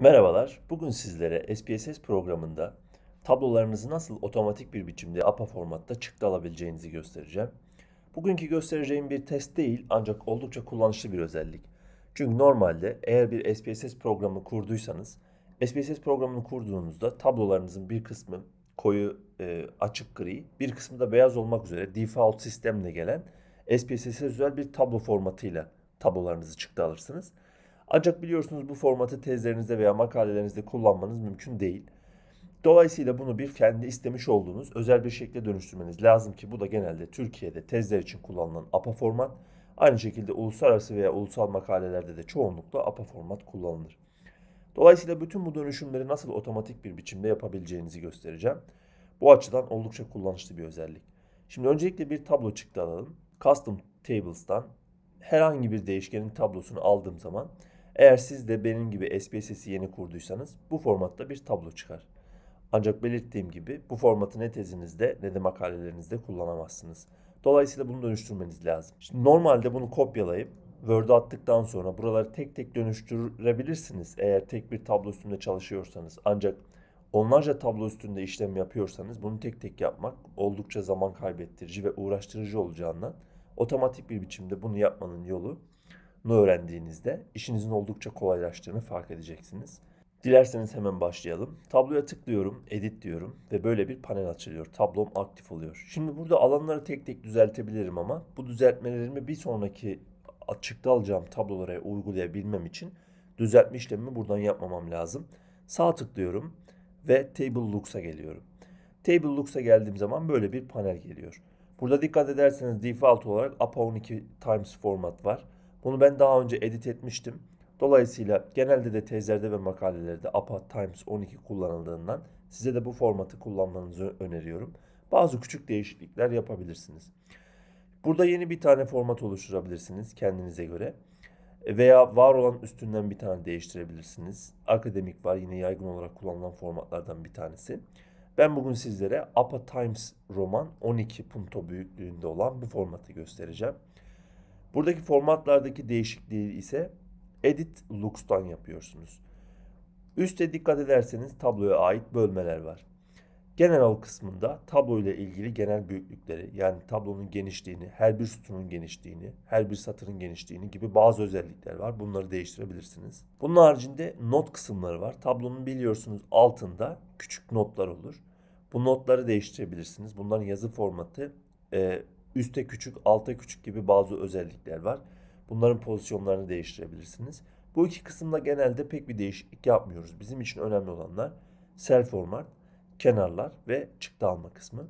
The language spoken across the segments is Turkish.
Merhabalar, bugün sizlere SPSS programında tablolarınızı nasıl otomatik bir biçimde APA formatta çıktı alabileceğinizi göstereceğim. Bugünkü göstereceğim bir test değil ancak oldukça kullanışlı bir özellik. Çünkü normalde eğer bir SPSS programı kurduysanız, SPSS programını kurduğunuzda tablolarınızın bir kısmı koyu e, açık gri, bir kısmı da beyaz olmak üzere default sistemle gelen SPSS'e özel bir tablo formatıyla tablolarınızı çıktı alırsınız. Ancak biliyorsunuz bu formatı tezlerinizde veya makalelerinizde kullanmanız mümkün değil. Dolayısıyla bunu bir kendi istemiş olduğunuz özel bir şekilde dönüştürmeniz lazım ki bu da genelde Türkiye'de tezler için kullanılan APA format. Aynı şekilde uluslararası veya ulusal makalelerde de çoğunlukla APA format kullanılır. Dolayısıyla bütün bu dönüşümleri nasıl otomatik bir biçimde yapabileceğinizi göstereceğim. Bu açıdan oldukça kullanışlı bir özellik. Şimdi öncelikle bir tablo çıktı alalım. Custom Tables'dan herhangi bir değişkenin tablosunu aldığım zaman eğer siz de benim gibi SPSS'i yeni kurduysanız bu formatta bir tablo çıkar. Ancak belirttiğim gibi bu formatı ne tezinizde ne de makalelerinizde kullanamazsınız. Dolayısıyla bunu dönüştürmeniz lazım. Şimdi normalde bunu kopyalayıp Word'a attıktan sonra buraları tek tek dönüştürebilirsiniz eğer tek bir tablo üstünde çalışıyorsanız. Ancak onlarca tablo üstünde işlem yapıyorsanız bunu tek tek yapmak oldukça zaman kaybettirici ve uğraştırıcı olacağından otomatik bir biçimde bunu yapmanın yolu öğrendiğinizde işinizin oldukça kolaylaştığını fark edeceksiniz. Dilerseniz hemen başlayalım. Tabloya tıklıyorum, edit diyorum ve böyle bir panel açılıyor. Tablom aktif oluyor. Şimdi burada alanları tek tek düzeltebilirim ama bu düzeltmelerimi bir sonraki açıkta alacağım tablolara uygulayabilmem için düzeltme işlemimi buradan yapmamam lazım. Sağ tıklıyorum ve Table Looks'a geliyorum. Table Looks'a geldiğim zaman böyle bir panel geliyor. Burada dikkat ederseniz default olarak APA 12 Times format var. Bunu ben daha önce edit etmiştim. Dolayısıyla genelde de tezlerde ve makalelerde APA Times 12 kullanıldığından size de bu formatı kullanmanızı öneriyorum. Bazı küçük değişiklikler yapabilirsiniz. Burada yeni bir tane format oluşturabilirsiniz kendinize göre. Veya var olan üstünden bir tane değiştirebilirsiniz. Akademik var yine yaygın olarak kullanılan formatlardan bir tanesi. Ben bugün sizlere APA Times roman 12 punto büyüklüğünde olan bu formatı göstereceğim. Buradaki formatlardaki değişikliği ise Edit Looks'tan yapıyorsunuz. Üste dikkat ederseniz tabloya ait bölmeler var. Genel al kısmında tablo ile ilgili genel büyüklükleri yani tablonun genişliğini, her bir sütunun genişliğini, her bir satırın genişliğini gibi bazı özellikler var. Bunları değiştirebilirsiniz. Bunun haricinde not kısımları var. Tablonun biliyorsunuz altında küçük notlar olur. Bu notları değiştirebilirsiniz. Bunların yazı formatı e, Üste küçük, alta küçük gibi bazı özellikler var. Bunların pozisyonlarını değiştirebilirsiniz. Bu iki kısımda genelde pek bir değişiklik yapmıyoruz. Bizim için önemli olanlar sel format, kenarlar ve çıktı alma kısmı.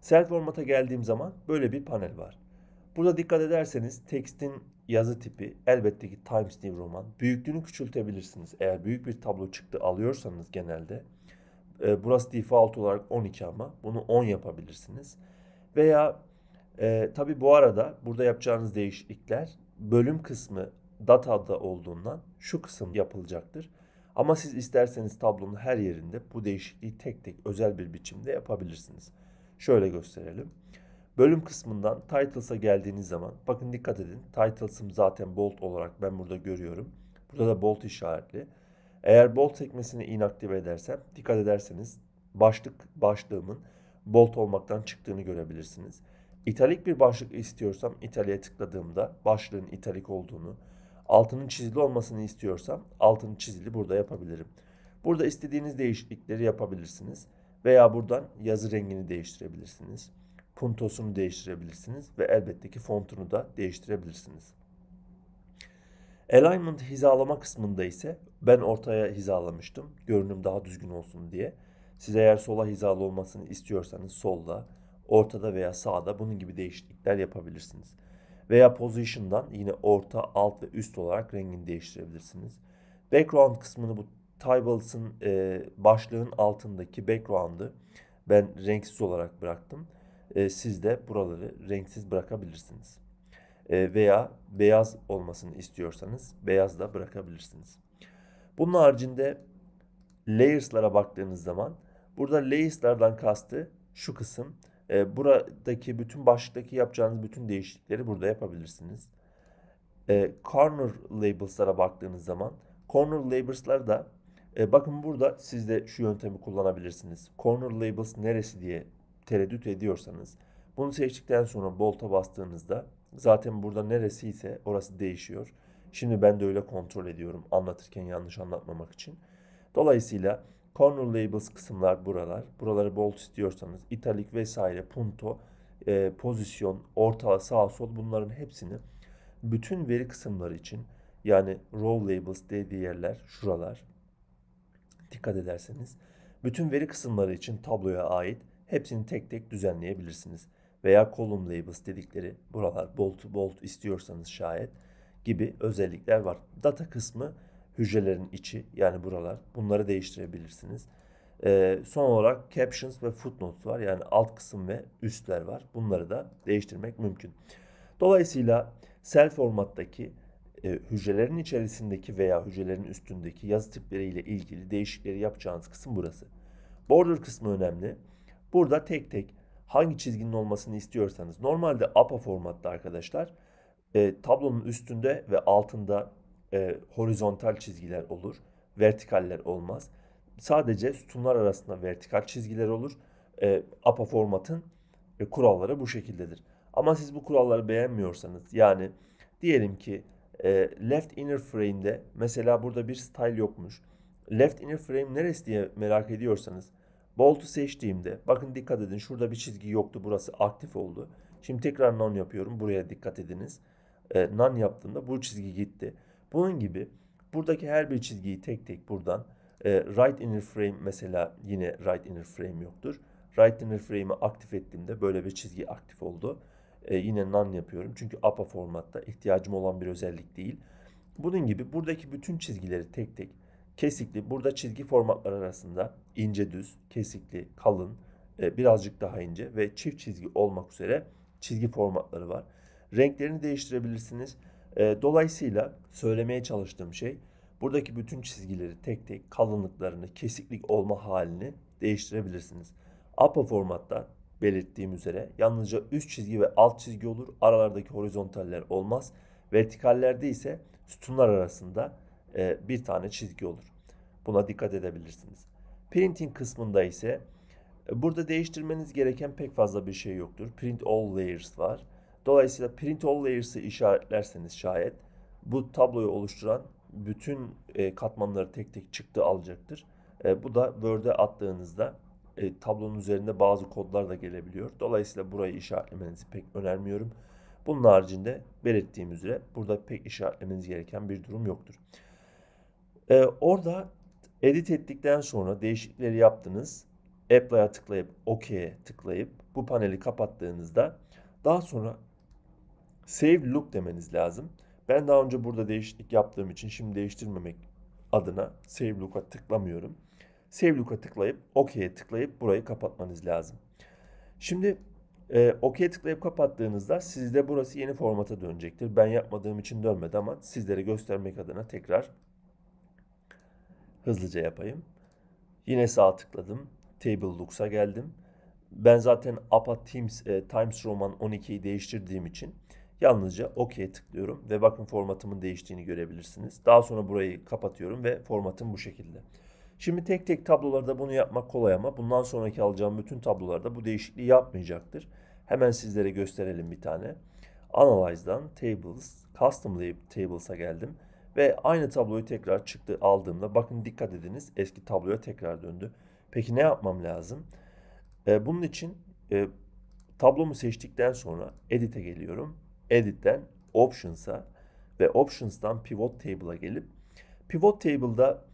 Sel formata geldiğim zaman böyle bir panel var. Burada dikkat ederseniz tekstin yazı tipi elbette ki Times New Roman. Büyüklüğünü küçültebilirsiniz. Eğer büyük bir tablo çıktı alıyorsanız genelde. Ee, burası default olarak 12 ama bunu 10 yapabilirsiniz. Veya e, tabii bu arada burada yapacağınız değişiklikler bölüm kısmı datada olduğundan şu kısım yapılacaktır. Ama siz isterseniz tablonun her yerinde bu değişikliği tek tek özel bir biçimde yapabilirsiniz. Şöyle gösterelim. Bölüm kısmından Titles'a geldiğiniz zaman bakın dikkat edin. Titles'ım zaten bold olarak ben burada görüyorum. Burada da bold işaretli. Eğer bold sekmesini inaktive edersem dikkat ederseniz başlık başlığımın bold olmaktan çıktığını görebilirsiniz. İtalik bir başlık istiyorsam italiye tıkladığımda başlığın italik olduğunu, altının çizili olmasını istiyorsam altın çizili burada yapabilirim. Burada istediğiniz değişiklikleri yapabilirsiniz veya buradan yazı rengini değiştirebilirsiniz. Puntosunu değiştirebilirsiniz ve elbette ki fontunu da değiştirebilirsiniz. Alignment hizalama kısmında ise ben ortaya hizalamıştım. Görünüm daha düzgün olsun diye. Siz eğer sola hizalı olmasını istiyorsanız solla, ortada veya sağda bunun gibi değişiklikler yapabilirsiniz. Veya position'dan yine orta, alt ve üst olarak rengini değiştirebilirsiniz. Background kısmını bu tables'ın e, başlığın altındaki background'ı ben renksiz olarak bıraktım. E, siz de buraları renksiz bırakabilirsiniz. E, veya beyaz olmasını istiyorsanız beyaz da bırakabilirsiniz. Bunun haricinde layers'lara baktığınız zaman burada layers'lardan kastı şu kısım e, buradaki bütün başlıktaki yapacağınız bütün değişiklikleri burada yapabilirsiniz. E, corner labels'lara baktığınız zaman corner labels'lar da e, bakın burada siz de şu yöntemi kullanabilirsiniz. Corner labels neresi diye tereddüt ediyorsanız bunu seçtikten sonra bolta bastığınızda zaten burada neresi ise orası değişiyor. Şimdi ben de öyle kontrol ediyorum anlatırken yanlış anlatmamak için. Dolayısıyla Corner labels kısımlar buralar. Buraları bold istiyorsanız italik vesaire punto, e, pozisyon, orta, sağ, sol bunların hepsini bütün veri kısımları için yani row labels dediği yerler şuralar. Dikkat ederseniz bütün veri kısımları için tabloya ait hepsini tek tek düzenleyebilirsiniz. Veya column labels dedikleri buralar bold bold istiyorsanız şayet gibi özellikler var. Data kısmı hücrelerin içi yani buralar. Bunları değiştirebilirsiniz. Ee, son olarak captions ve footnotes var. Yani alt kısım ve üstler var. Bunları da değiştirmek mümkün. Dolayısıyla cell formattaki e, hücrelerin içerisindeki veya hücrelerin üstündeki yazı tipleriyle ilgili değişikleri yapacağınız kısım burası. Border kısmı önemli. Burada tek tek hangi çizginin olmasını istiyorsanız normalde APA formatta arkadaşlar e, tablonun üstünde ve altında e, horizontal çizgiler olur. Vertikaller olmaz. Sadece sütunlar arasında vertikal çizgiler olur. E, APA formatın e, kuralları bu şekildedir. Ama siz bu kuralları beğenmiyorsanız yani diyelim ki e, left inner frame'de mesela burada bir style yokmuş. Left inner frame neresi diye merak ediyorsanız Bolt'u seçtiğimde bakın dikkat edin şurada bir çizgi yoktu burası aktif oldu. Şimdi tekrar none yapıyorum buraya dikkat ediniz. E, none yaptığımda bu çizgi gitti. Bunun gibi buradaki her bir çizgiyi tek tek buradan e, right inner frame mesela yine right inner frame yoktur. Right inner frame'i aktif ettiğimde böyle bir çizgi aktif oldu. E, yine none yapıyorum çünkü APA formatta ihtiyacım olan bir özellik değil. Bunun gibi buradaki bütün çizgileri tek tek kesikli burada çizgi formatlar arasında ince düz, kesikli, kalın, e, birazcık daha ince ve çift çizgi olmak üzere çizgi formatları var. Renklerini değiştirebilirsiniz. Ee, dolayısıyla söylemeye çalıştığım şey buradaki bütün çizgileri tek tek kalınlıklarını, kesiklik olma halini değiştirebilirsiniz. APA formatta belirttiğim üzere yalnızca üst çizgi ve alt çizgi olur. Aralardaki horizontaller olmaz. Vertikallerde ise sütunlar arasında e, bir tane çizgi olur. Buna dikkat edebilirsiniz. Printing kısmında ise e, Burada değiştirmeniz gereken pek fazla bir şey yoktur. Print all layers var. Dolayısıyla print all layers'ı işaretlerseniz şayet bu tabloyu oluşturan bütün e, katmanları tek tek çıktı alacaktır. E, bu da Word'e attığınızda e, tablonun üzerinde bazı kodlar da gelebiliyor. Dolayısıyla burayı işaretlemenizi pek önermiyorum. Bunun haricinde belirttiğim üzere burada pek işaretlemeniz gereken bir durum yoktur. orada edit ettikten sonra değişiklikleri yaptınız. Apply'a tıklayıp OK'ye tıklayıp bu paneli kapattığınızda daha sonra save look demeniz lazım. Ben daha önce burada değişiklik yaptığım için şimdi değiştirmemek adına save look'a tıklamıyorum. Save look'a tıklayıp OK'ye tıklayıp burayı kapatmanız lazım. Şimdi e, OK'ye tıklayıp kapattığınızda sizde burası yeni formata dönecektir. Ben yapmadığım için dönmedi ama sizlere göstermek adına tekrar hızlıca yapayım. Yine sağ tıkladım. Table Looks'a geldim. Ben zaten APA Teams, e, Times Roman 12'yi değiştirdiğim için Yalnızca OK'ye tıklıyorum ve bakın formatımın değiştiğini görebilirsiniz. Daha sonra burayı kapatıyorum ve formatım bu şekilde. Şimdi tek tek tablolarda bunu yapmak kolay ama bundan sonraki alacağım bütün tablolarda bu değişikliği yapmayacaktır. Hemen sizlere gösterelim bir tane. Analyze'dan Tables, Custom Tables'a geldim. Ve aynı tabloyu tekrar çıktı aldığımda bakın dikkat ediniz eski tabloya tekrar döndü. Peki ne yapmam lazım? Ee, bunun için e, tablomu seçtikten sonra Edit'e geliyorum. Edit'ten Options'a ve Options'tan Pivot Table'a gelip Pivot Table'da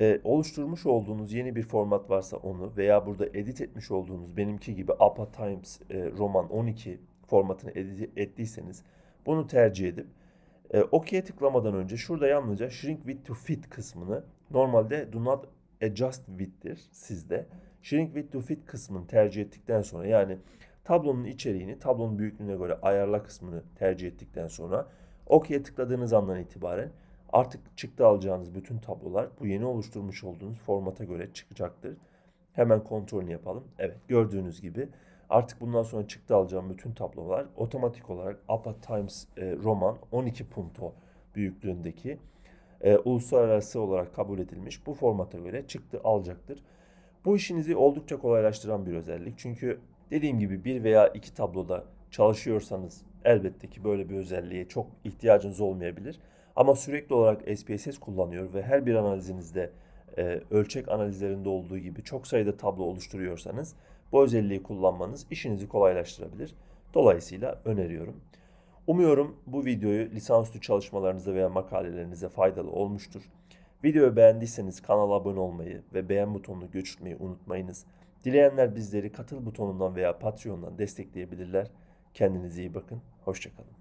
e, oluşturmuş olduğunuz yeni bir format varsa onu veya burada edit etmiş olduğunuz benimki gibi APA Times e, Roman 12 formatını edit ettiyseniz bunu tercih edip e, OK'ye tıklamadan önce şurada yalnızca Shrink Width to Fit kısmını normalde Do Not Adjust Width'tir sizde. Shrink Width to Fit kısmını tercih ettikten sonra yani Tablonun içeriğini tablonun büyüklüğüne göre ayarla kısmını tercih ettikten sonra OK'ye tıkladığınız andan itibaren artık çıktı alacağınız bütün tablolar bu yeni oluşturmuş olduğunuz formata göre çıkacaktır. Hemen kontrolünü yapalım. Evet gördüğünüz gibi artık bundan sonra çıktı alacağım bütün tablolar otomatik olarak APA Times e, Roman 12 punto büyüklüğündeki e, uluslararası olarak kabul edilmiş bu formata göre çıktı alacaktır. Bu işinizi oldukça kolaylaştıran bir özellik. Çünkü Dediğim gibi bir veya iki tabloda çalışıyorsanız elbette ki böyle bir özelliğe çok ihtiyacınız olmayabilir. Ama sürekli olarak SPSS kullanıyor ve her bir analizinizde e, ölçek analizlerinde olduğu gibi çok sayıda tablo oluşturuyorsanız bu özelliği kullanmanız işinizi kolaylaştırabilir. Dolayısıyla öneriyorum. Umuyorum bu videoyu lisansüstü çalışmalarınıza veya makalelerinize faydalı olmuştur. Videoyu beğendiyseniz kanala abone olmayı ve beğen butonunu göçürtmeyi unutmayınız. Dileyenler bizleri katıl butonundan veya Patreon'dan destekleyebilirler. Kendinize iyi bakın. Hoşçakalın.